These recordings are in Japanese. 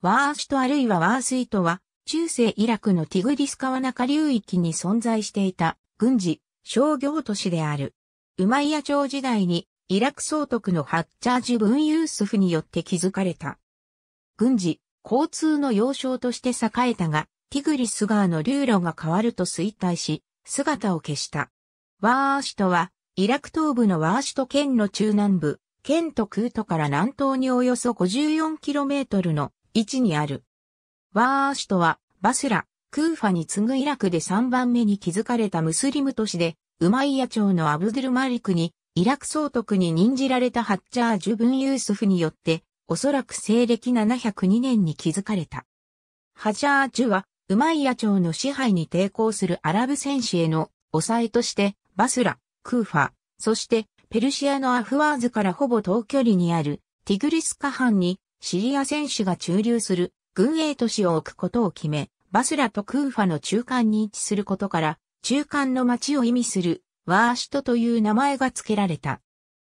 ワーシトあるいはワースイトは、中世イラクのティグリス川中流域に存在していた軍事、商業都市である。ウマイヤ朝時代にイラク総督のハッチャージュ・ブン・ユースフによって築かれた。軍事、交通の要衝として栄えたが、ティグリス川の流路が変わると衰退し、姿を消した。ワーシトは、イラク東部のワーシト県の中南部、県と空都から南東におよそ 54km の位置にある。ワーシュとは、バスラ、クーファに次ぐイラクで3番目に築かれたムスリム都市で、ウマイヤ朝のアブドゥルマリクに、イラク総督に任じられたハッチャー・ジュブン・ユースフによって、おそらく西暦702年に築かれた。ハジャー・ジュは、ウマイヤ朝の支配に抵抗するアラブ戦士への抑えとして、バスラ、クーファ、そしてペルシアのアフワーズからほぼ遠距離にあるティグリスカハンにシリア戦士が駐留する軍営都市を置くことを決め、バスラとクーファの中間に位置することから、中間の町を意味するワーシトという名前が付けられた。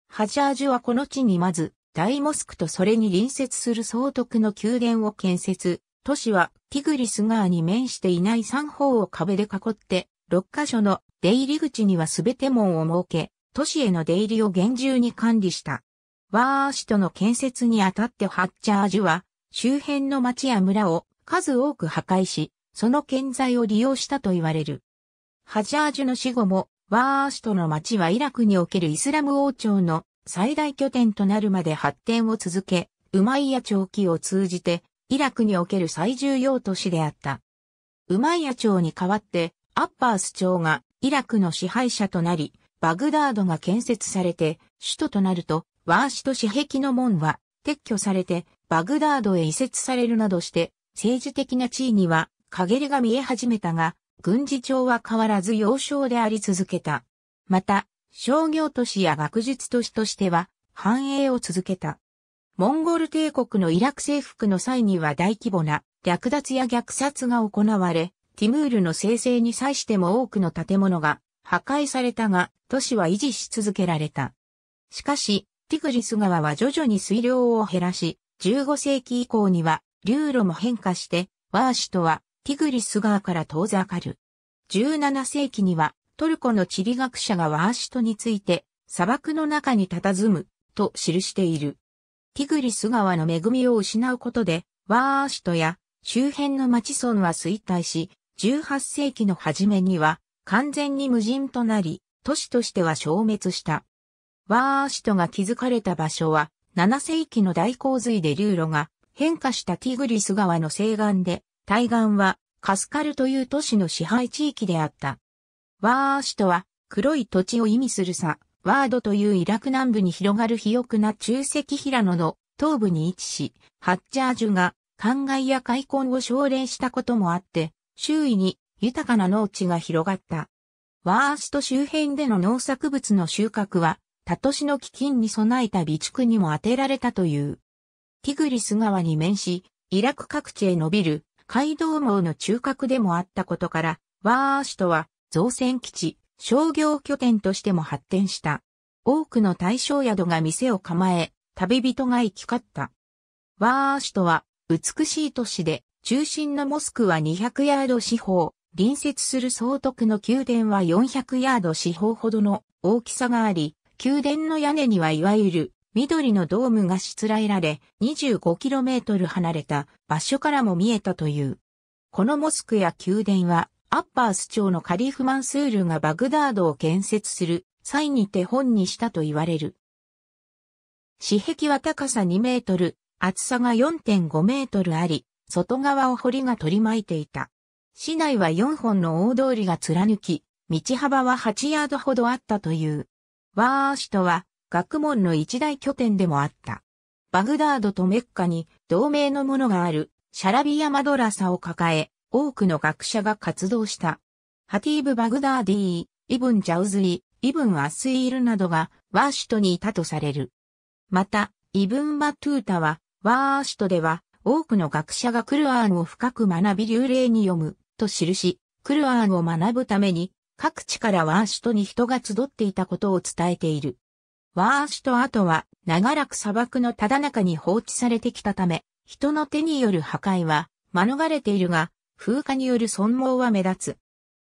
ハジャージュはこの地にまず、大モスクとそれに隣接する総督の宮殿を建設。都市はティグリス川に面していない三方を壁で囲って、六カ所の出入り口にはすべて門を設け、都市への出入りを厳重に管理した。ワーシトの建設にあたってハッチャージュは、周辺の町や村を数多く破壊し、その建材を利用したと言われる。ハジャージュの死後も、ワーシトの町はイラクにおけるイスラム王朝の最大拠点となるまで発展を続け、ウマイヤ朝期を通じて、イラクにおける最重要都市であった。ウマイヤ朝に代わって、アッバース朝がイラクの支配者となり、バグダードが建設されて、首都となると、ワーシト私壁の門は撤去されてバグダードへ移設されるなどして政治的な地位には陰りが見え始めたが、軍事庁は変わらず要衝であり続けた。また、商業都市や学術都市としては繁栄を続けた。モンゴル帝国のイラク征服の際には大規模な略奪や虐殺が行われ、ティムールの生成に際しても多くの建物が破壊されたが、都市は維持し続けられた。しかし、ティグリス川は徐々に水量を減らし、15世紀以降には流路も変化して、ワーシとはティグリス川から遠ざかる。17世紀にはトルコの地理学者がワーシトについて砂漠の中に佇むと記している。ティグリス川の恵みを失うことで、ワーシトや周辺の町村は衰退し、18世紀の初めには完全に無人となり、都市としては消滅した。ワーシトが築かれた場所は、7世紀の大洪水で流路が変化したティグリス川の西岸で、対岸はカスカルという都市の支配地域であった。ワーシトは黒い土地を意味するさ、ワードというイラク南部に広がる肥沃な中石平野の東部に位置し、ハッジャージュが灌漑や開墾を奨励したこともあって、周囲に豊かな農地が広がった。ワーシト周辺での農作物の収穫はタトシの基金に備えた備蓄にも当てられたという。ティグリス川に面し、イラク各地へ伸びる街道網の中核でもあったことから、ワーアシとは造船基地、商業拠点としても発展した。多くの大正宿が店を構え、旅人が行き交った。ワーアシとは美しい都市で、中心のモスクは200ヤード四方、隣接する総督の宮殿は400ヤード四方ほどの大きさがあり、宮殿の屋根にはいわゆる緑のドームがしつらえられ、25km 離れた場所からも見えたという。このモスクや宮殿は、アッパース町のカリフ・マンスールがバグダードを建設する際に手本にしたと言われる。四壁は高さ2メートル、厚さが4.5メートルあり、外側を堀が取り巻いていた。市内は4本の大通りが貫き、道幅は8ヤードほどあったという。ワーアシトは学問の一大拠点でもあった。バグダードとメッカに同盟のものがあるシャラビヤマドラサを抱え、多くの学者が活動した。ハティーブ・バグダーディー、イブン・ジャウズイ、イブン・アスイールなどがワーシトにいたとされる。また、イブン・バトゥータは、ワーアシトでは多くの学者がクルアーンを深く学び流霊に読むと記し、クルアーンを学ぶために各地からワーシュトに人が集っていたことを伝えている。ワーシュト跡は長らく砂漠のただ中に放置されてきたため、人の手による破壊は免れているが、風化による損耗は目立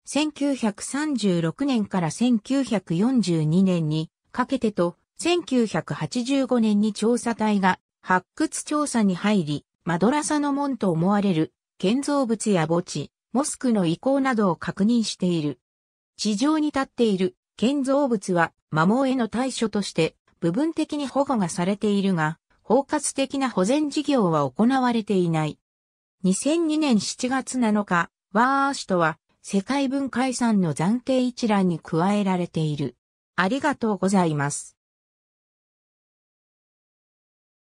つ。1936年から1942年にかけてと、1985年に調査隊が発掘調査に入り、マドラサの門と思われる建造物や墓地、モスクの遺構などを確認している。地上に立っている建造物は摩耗への対処として部分的に保護がされているが、包括的な保全事業は行われていない。2002年7月7日、ワーシュは世界文化遺産の暫定一覧に加えられている。ありがとうございます。